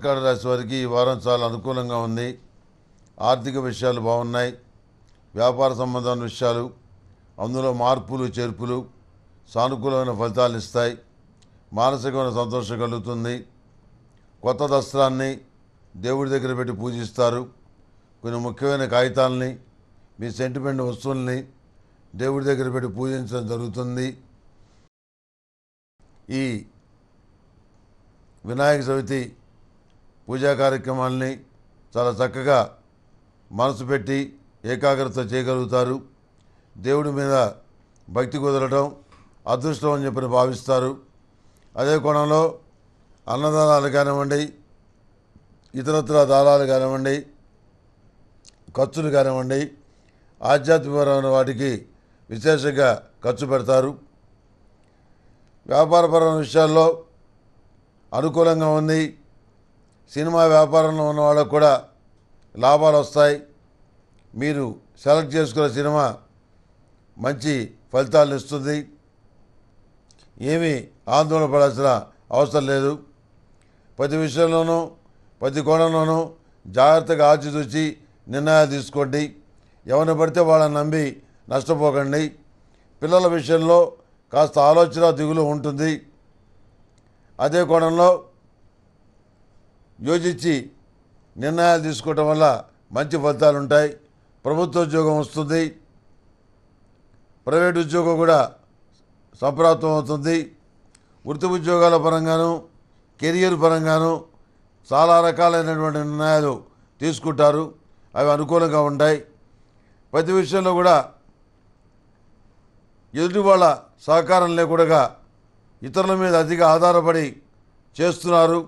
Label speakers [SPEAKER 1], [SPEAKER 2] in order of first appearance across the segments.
[SPEAKER 1] మకర రాశి వారికి ఈ వారం చాలా అనుకూలంగా ఉంది ఆర్థిక విషయాలు బాగున్నాయి వ్యాపార సంబంధమైన విషయాలు అందులో మార్పులు చేర్పులు సానుకూలమైన ఫలితాలు ఇస్తాయి మానసికమైన సంతోషం కలుగుతుంది కొత్త దస్త్రాన్ని దేవుడి దగ్గర పెట్టి పూజిస్తారు కొన్ని ముఖ్యమైన కాగితాలని మీ సెంటిమెంట్ వస్తువుల్ని దేవుడి దగ్గర పెట్టి పూజించడం జరుగుతుంది ఈ వినాయక చవితి పూజా కార్యక్రమాలని చాలా చక్కగా మనసు పెట్టి ఏకాగ్రత చేయగలుగుతారు దేవుడి మీద భక్తి కుదరటం అదృష్టం అని చెప్పి భావిస్తారు అదే కోణంలో అన్నదానాలు కానివ్వండి ఇతరత్ర దానాలు కానివ్వండి ఖర్చులు కానివ్వండి ఆధ్యాత్మికపరమైన వాటికి విశేషంగా ఖర్చు పెడతారు వ్యాపారపరమైన విషయాల్లో అనుకూలంగా ఉంది సినిమా వ్యాపారంలో ఉన్న వాళ్ళకు కూడా లాభాలు వస్తాయి మీరు సెలెక్ట్ చేసుకున్న సినిమా మంచి ఫలితాలు ఇస్తుంది ఏమీ ఆందోళన పడాల్సిన అవసరం లేదు ప్రతి విషయంలోనూ ప్రతి కోణంలోనూ జాగ్రత్తగా ఆచితూచి నిర్ణయాలు తీసుకోండి ఎవరిని పడితే వాళ్ళని నమ్మి నష్టపోకండి పిల్లల విషయంలో కాస్త ఆలోచన దిగులు ఉంటుంది అదే కోణంలో యోజించి నిర్ణయాలు తీసుకోవటం వల్ల మంచి ఫలితాలు ఉంటాయి ప్రభుత్వ ఉద్యోగం వస్తుంది ప్రైవేట్ ఉద్యోగం కూడా సంప్రాప్తం అవుతుంది వృత్తి ఉద్యోగాల పరంగాను కెరియర్ పరంగాను చాలా రకాలైనటువంటి నిర్ణయాలు తీసుకుంటారు అవి అనుకూలంగా ఉంటాయి ప్రతి విషయంలో కూడా ఎదుటి వాళ్ళ సహకారం లేకుండా ఇతరుల మీద అధిక ఆధారపడి చేస్తున్నారు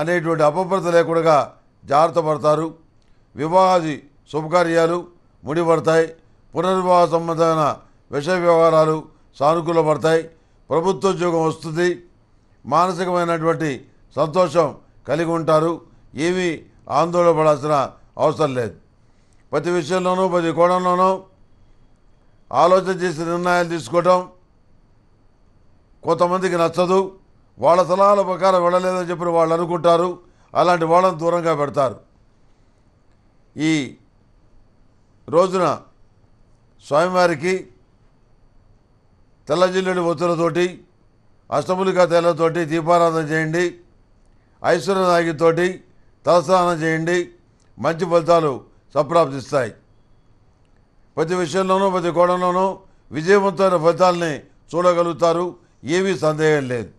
[SPEAKER 1] అనేటువంటి అపభ్రత లేకుండా జాగ్రత్త పడతారు వివాహాది శుభకార్యాలు ముడిపడతాయి పునర్వివాహ సంబంధమైన విషయ వ్యవహారాలు సానుకూలపడతాయి పడతాయి ప్రభుత్వోద్యోగం వస్తుంది మానసికమైనటువంటి సంతోషం కలిగి ఉంటారు ఏమీ ఆందోళన పడాల్సిన అవసరం లేదు ప్రతి విషయంలోనూ ప్రతి కోణంలోనూ ఆలోచన చేసి నిర్ణయాలు తీసుకోవటం కొంతమందికి నచ్చదు వాళ్ళ సలహాల ప్రకారం వెళ్ళలేదని చెప్పి వాళ్ళు అనుకుంటారు అలాంటి వాళ్ళని దూరంగా పెడతారు ఈ రోజున స్వామివారికి తెల్లజిల్లుడి ఒత్తులతోటి అష్టములికా తెల్లతోటి దీపారాధన చేయండి ఐశ్వర్యనాగితోటి తలస్నానం చేయండి మంచి ఫలితాలు సంప్రాప్తిస్తాయి ప్రతి విషయంలోనూ ప్రతి కోణంలోనూ విజయవంతమైన ఫలితాలని చూడగలుగుతారు ఏమీ సందేహం లేదు